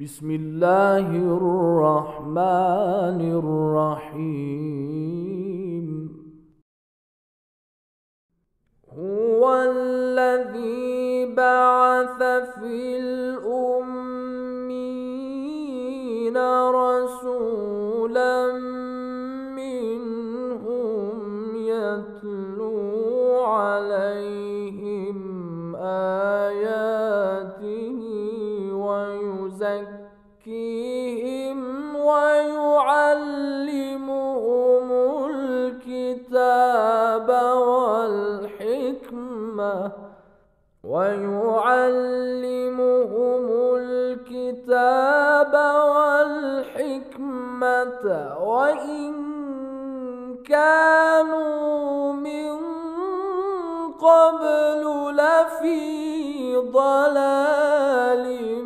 بسم الله الرحمن الرحيم هو الذي بعث في الأمين رسولا من ويعلمهم الكتاب والحكمة ويعلمهم الكتاب والحكمة وإن كانوا من قبل لفي ضلال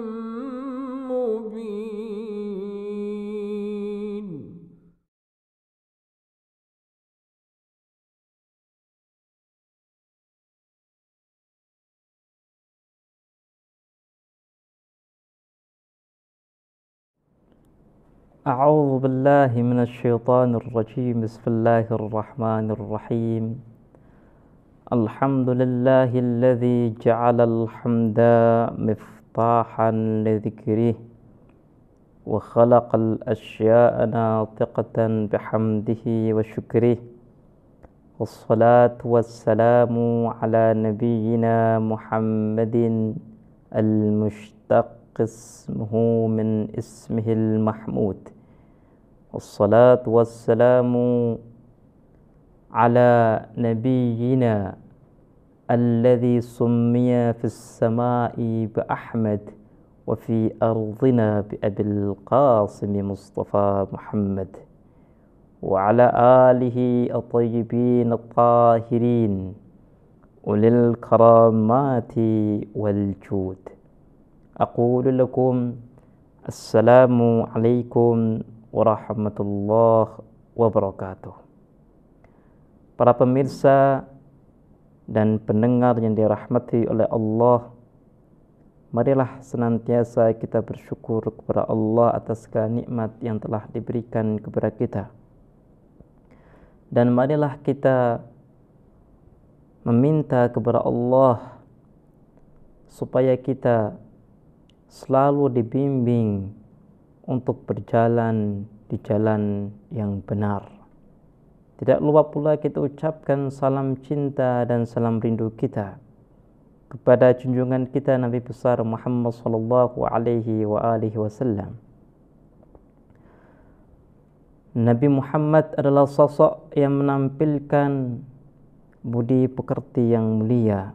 أعوذ بالله من الشيطان الرجيم بسم الله الرحمن الرحيم الحمد لله الذي جعل الحمد مفتاحا لذكره وخلق الأشياء ناطقة بحمده وشكره والصلاة والسلام على نبينا محمد المشتق اسمه من اسمه المحمود والصلاة والسلام على نبينا الذي سمي في السماء بأحمد وفي أرضنا بأبي القاسم مصطفى محمد وعلى آله الطيبين الطاهرين أولي الكرامات والجود أقول لكم السلام عليكم warahmatullahi wabarakatuh. Para pemirsa dan pendengar yang dirahmati oleh Allah, marilah senantiasa kita bersyukur kepada Allah atas nikmat yang telah diberikan kepada kita. Dan marilah kita meminta kepada Allah supaya kita selalu dibimbing untuk berjalan di jalan yang benar. Tidak lupa pula kita ucapkan salam cinta dan salam rindu kita kepada junjungan kita Nabi besar Muhammad sallallahu alaihi wa alihi wasallam. Nabi Muhammad adalah sosok yang menampilkan budi pekerti yang mulia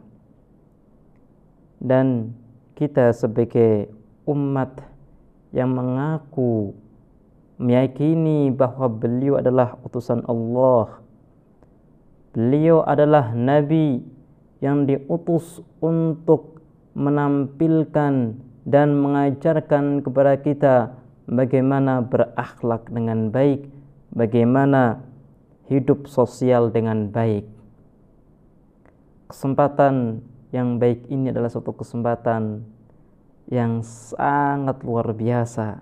dan kita sebagai umat yang mengaku meyakini bahwa beliau adalah utusan Allah. Beliau adalah nabi yang diutus untuk menampilkan dan mengajarkan kepada kita bagaimana berakhlak dengan baik, bagaimana hidup sosial dengan baik. Kesempatan yang baik ini adalah suatu kesempatan yang sangat luar biasa.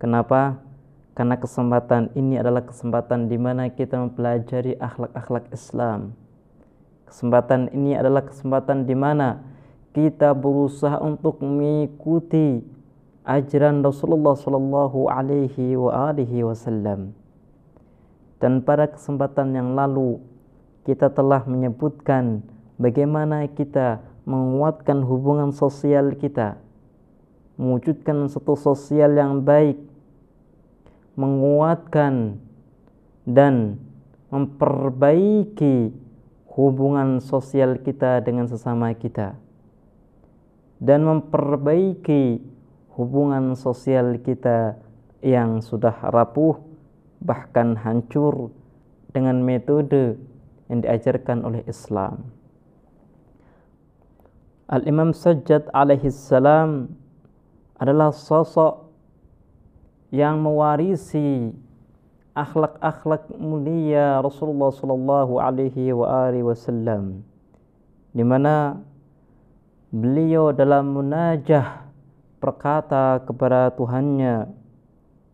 Kenapa? Karena kesempatan ini adalah kesempatan di mana kita mempelajari akhlak-akhlak Islam. Kesempatan ini adalah kesempatan di mana kita berusaha untuk mengikuti ajaran Rasulullah Shallallahu Alaihi wa alihi Wasallam. Dan pada kesempatan yang lalu kita telah menyebutkan bagaimana kita menguatkan hubungan sosial kita, mewujudkan satu sosial yang baik, menguatkan dan memperbaiki hubungan sosial kita dengan sesama kita, dan memperbaiki hubungan sosial kita yang sudah rapuh, bahkan hancur, dengan metode yang diajarkan oleh Islam. Al-Imam Sajjad alaihi salam adalah sosok yang mewarisi akhlak-akhlak mulia Rasulullah sallallahu alaihi wa alihi wasallam di mana beliau dalam munajah berkata kepada Tuhannya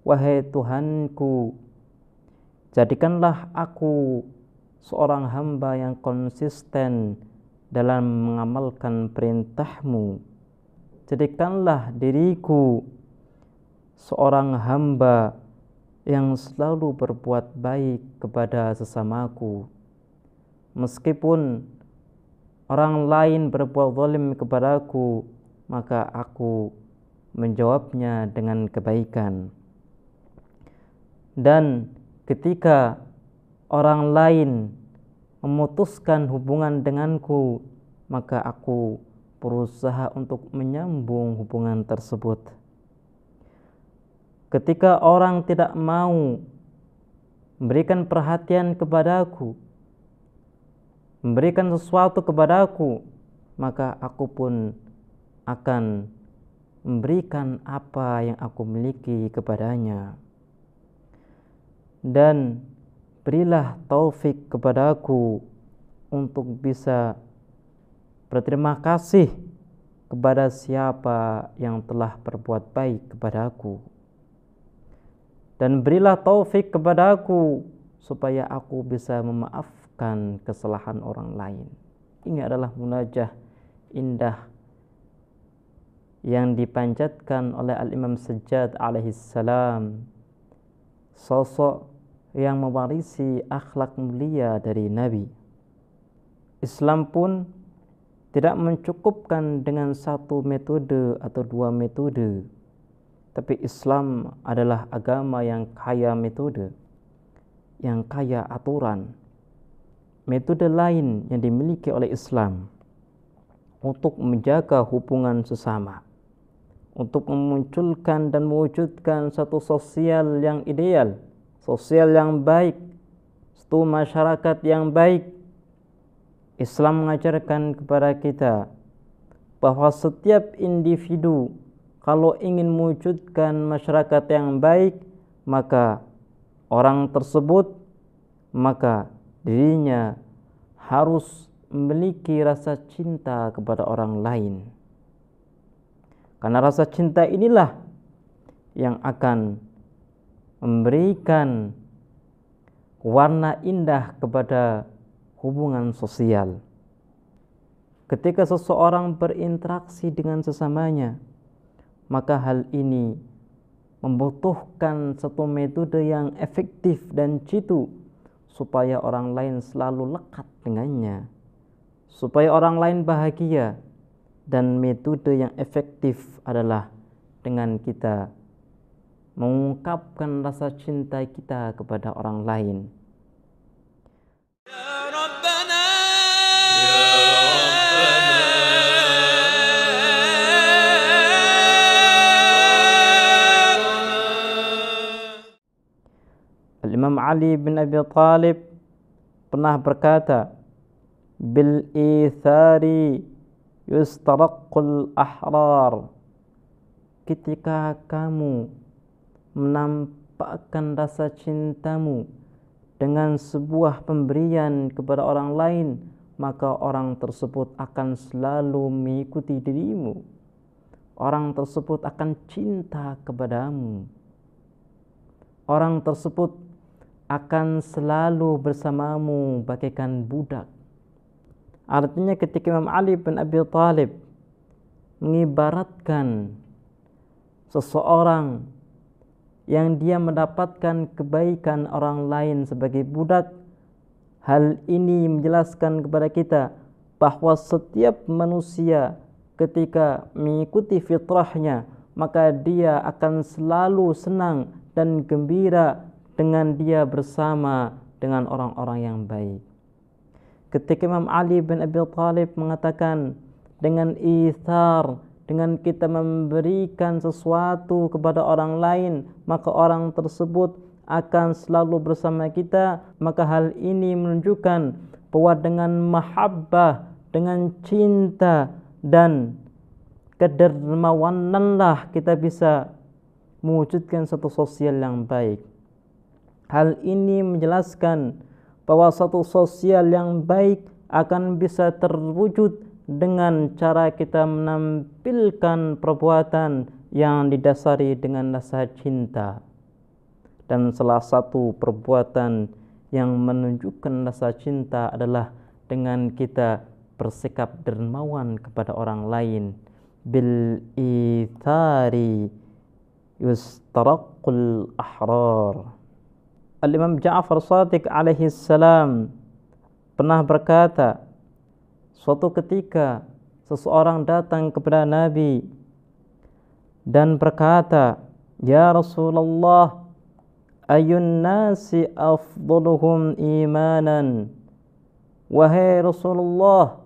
wahai Tuhanku jadikanlah aku seorang hamba yang konsisten dalam mengamalkan perintahmu jadikanlah diriku seorang hamba yang selalu berbuat baik kepada sesamaku meskipun orang lain berbuat zalim kepadaku maka aku menjawabnya dengan kebaikan dan ketika orang lain memutuskan hubungan denganku maka aku berusaha untuk menyambung hubungan tersebut. Ketika orang tidak mau memberikan perhatian kepadaku, memberikan sesuatu kepadaku, maka aku pun akan memberikan apa yang aku miliki kepadanya. Dan berilah taufik kepadaku untuk bisa Berterima kasih kepada siapa yang telah berbuat baik kepada aku. Dan berilah taufik kepada aku supaya aku bisa memaafkan kesalahan orang lain. Ini adalah munajah indah yang dipanjatkan oleh Al-Imam sejad alaihi salam. Sosok yang mewarisi akhlak mulia dari Nabi. Islam pun tidak mencukupkan dengan satu metode atau dua metode, tapi Islam adalah agama yang kaya metode, yang kaya aturan. Metode lain yang dimiliki oleh Islam untuk menjaga hubungan sesama, untuk memunculkan dan mewujudkan satu sosial yang ideal, sosial yang baik, satu masyarakat yang baik, Islam mengajarkan kepada kita bahwa setiap individu kalau ingin mewujudkan masyarakat yang baik maka orang tersebut maka dirinya harus memiliki rasa cinta kepada orang lain. Karena rasa cinta inilah yang akan memberikan warna indah kepada hubungan sosial. Ketika seseorang berinteraksi dengan sesamanya, maka hal ini membutuhkan satu metode yang efektif dan jitu supaya orang lain selalu lekat dengannya, supaya orang lain bahagia dan metode yang efektif adalah dengan kita mengungkapkan rasa cinta kita kepada orang lain. Imam Ali bin Abi Talib pernah berkata, "Bil ithari yustaraqul ahrar." Ketika kamu menampakkan rasa cintamu dengan sebuah pemberian kepada orang lain, maka orang tersebut akan selalu mengikuti dirimu. Orang tersebut akan cinta kepadamu. Orang tersebut akan selalu bersamamu bagaikan budak. Artinya ketika Imam Ali bin Abi Talib mengibaratkan seseorang yang dia mendapatkan kebaikan orang lain sebagai budak, hal ini menjelaskan kepada kita bahwa setiap manusia ketika mengikuti fitrahnya, maka dia akan selalu senang dan gembira dengan dia bersama dengan orang-orang yang baik. Ketika Imam Ali bin Abi Talib mengatakan dengan ithar dengan kita memberikan sesuatu kepada orang lain, maka orang tersebut akan selalu bersama kita. Maka hal ini menunjukkan bahwa dengan mahabbah, dengan cinta dan kedermawananlah kita bisa mewujudkan satu sosial yang baik. Hal ini menjelaskan bahwa satu sosial yang baik akan bisa terwujud dengan cara kita menampilkan perbuatan yang didasari dengan rasa cinta. Dan salah satu perbuatan yang menunjukkan rasa cinta adalah dengan kita bersikap dermawan kepada orang lain bil ithari yustaraqul ahrar Al-Imam Ja'far Sadiq alaihi salam pernah berkata, suatu ketika seseorang datang kepada Nabi dan berkata, "Ya Rasulullah, ayun nasi afdaluhum imanan?" Wahai Rasulullah,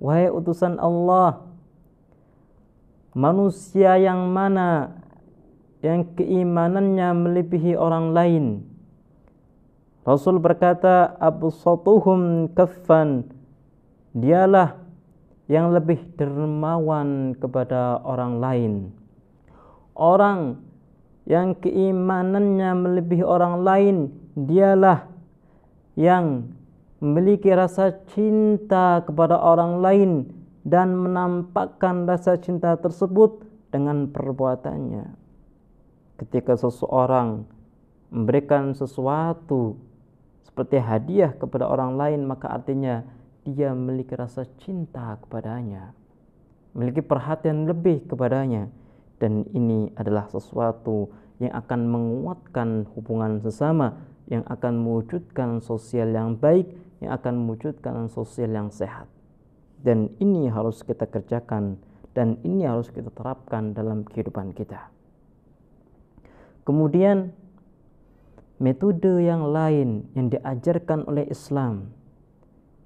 wahai utusan Allah, manusia yang mana yang keimanannya melebihi orang lain? Rasul berkata, "Absatuhum kaffan." Dialah yang lebih dermawan kepada orang lain. Orang yang keimanannya melebihi orang lain, dialah yang memiliki rasa cinta kepada orang lain dan menampakkan rasa cinta tersebut dengan perbuatannya. Ketika seseorang memberikan sesuatu seperti hadiah kepada orang lain maka artinya dia memiliki rasa cinta kepadanya memiliki perhatian lebih kepadanya dan ini adalah sesuatu yang akan menguatkan hubungan sesama yang akan mewujudkan sosial yang baik yang akan mewujudkan sosial yang sehat dan ini harus kita kerjakan dan ini harus kita terapkan dalam kehidupan kita kemudian metode yang lain yang diajarkan oleh Islam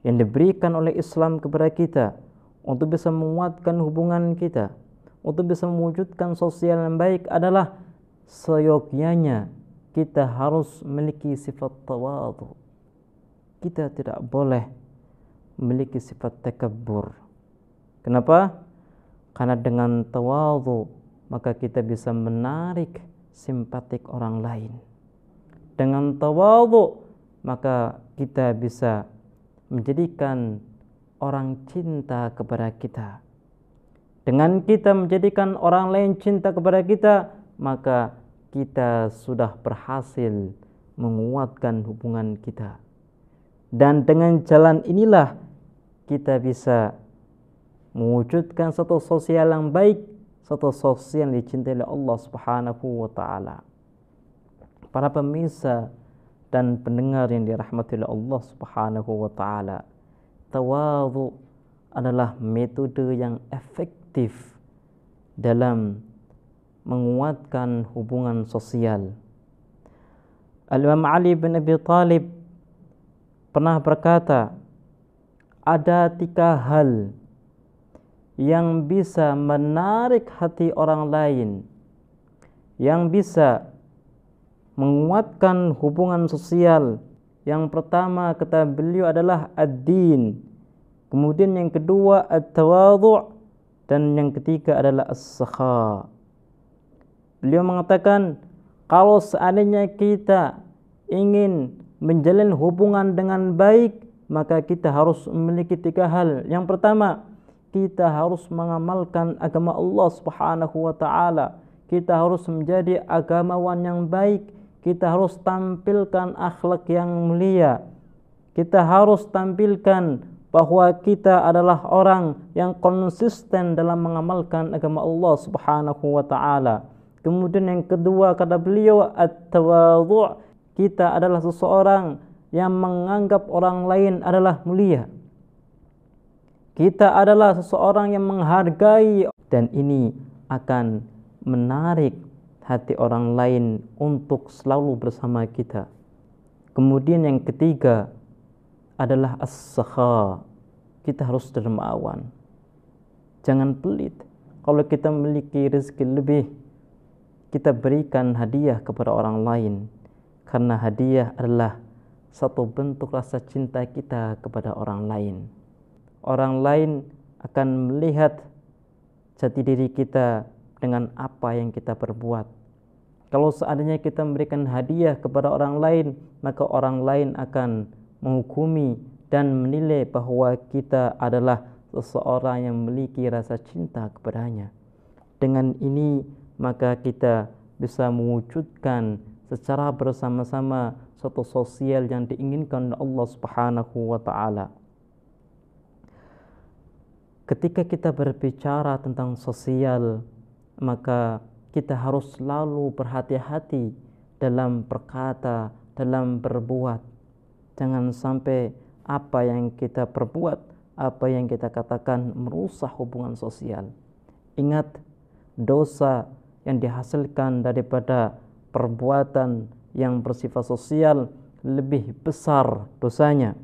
yang diberikan oleh Islam kepada kita untuk bisa menguatkan hubungan kita untuk bisa mewujudkan sosial yang baik adalah seyogyanya kita harus memiliki sifat tawadhu kita tidak boleh memiliki sifat takabur kenapa karena dengan tawadhu maka kita bisa menarik simpatik orang lain dengan tawadhu maka kita bisa menjadikan orang cinta kepada kita. Dengan kita menjadikan orang lain cinta kepada kita, maka kita sudah berhasil menguatkan hubungan kita. Dan dengan jalan inilah kita bisa mewujudkan satu sosial yang baik, satu sosial yang dicintai oleh Allah Subhanahu wa taala para pemirsa dan pendengar yang dirahmati oleh Allah Subhanahu wa taala. Tawadhu adalah metode yang efektif dalam menguatkan hubungan sosial. Al-Imam Ali bin Abi Thalib pernah berkata, ada tiga hal yang bisa menarik hati orang lain, yang bisa menguatkan hubungan sosial. Yang pertama kata beliau adalah ad-din. Kemudian yang kedua at-tawadhu' dan yang ketiga adalah as-sakha. Beliau mengatakan kalau seandainya kita ingin menjalin hubungan dengan baik maka kita harus memiliki tiga hal. Yang pertama, kita harus mengamalkan agama Allah Subhanahu wa taala. Kita harus menjadi agamawan yang baik kita harus tampilkan akhlak yang mulia. Kita harus tampilkan bahwa kita adalah orang yang konsisten dalam mengamalkan agama Allah Subhanahu wa taala. Kemudian yang kedua kata beliau at-tawadhu' kita adalah seseorang yang menganggap orang lain adalah mulia. Kita adalah seseorang yang menghargai dan ini akan menarik hati orang lain untuk selalu bersama kita. Kemudian yang ketiga adalah as-sakha. Kita harus dermawan. Jangan pelit. Kalau kita memiliki rezeki lebih, kita berikan hadiah kepada orang lain karena hadiah adalah satu bentuk rasa cinta kita kepada orang lain. Orang lain akan melihat jati diri kita dengan apa yang kita perbuat. Kalau seandainya kita memberikan hadiah kepada orang lain, maka orang lain akan menghukumi dan menilai bahwa kita adalah seseorang yang memiliki rasa cinta kepadanya. Dengan ini, maka kita bisa mewujudkan secara bersama-sama suatu sosial yang diinginkan oleh Allah Subhanahu wa taala. Ketika kita berbicara tentang sosial, maka kita harus selalu berhati-hati dalam berkata, dalam berbuat. Jangan sampai apa yang kita perbuat, apa yang kita katakan merusak hubungan sosial. Ingat dosa yang dihasilkan daripada perbuatan yang bersifat sosial lebih besar dosanya.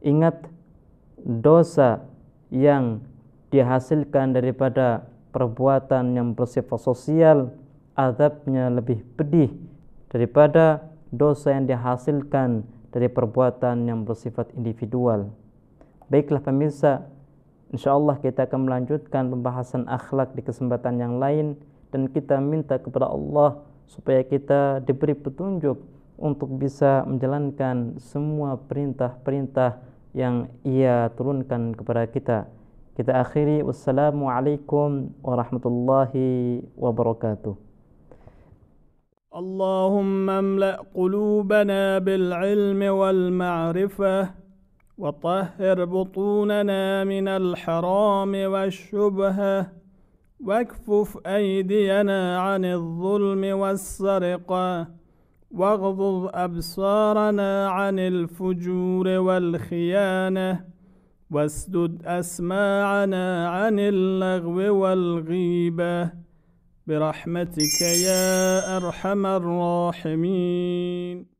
Ingat dosa yang dihasilkan daripada perbuatan yang bersifat sosial azabnya lebih pedih daripada dosa yang dihasilkan dari perbuatan yang bersifat individual. Baiklah pemirsa, insyaallah kita akan melanjutkan pembahasan akhlak di kesempatan yang lain dan kita minta kepada Allah supaya kita diberi petunjuk untuk bisa menjalankan semua perintah-perintah yang ia turunkan kepada kita. kita akhiri wassalamualaikum warahmatullahi wabarakatuh اللهم املا قلوبنا بالعلم والمعرفه وطهر بطوننا من الحرام والشبهه واكفف ايدينا عن الظلم والسرقه واغضض ابصارنا عن الفجور والخيانه واسدد أسماعنا عن اللغو والغيبة برحمتك يا أرحم الراحمين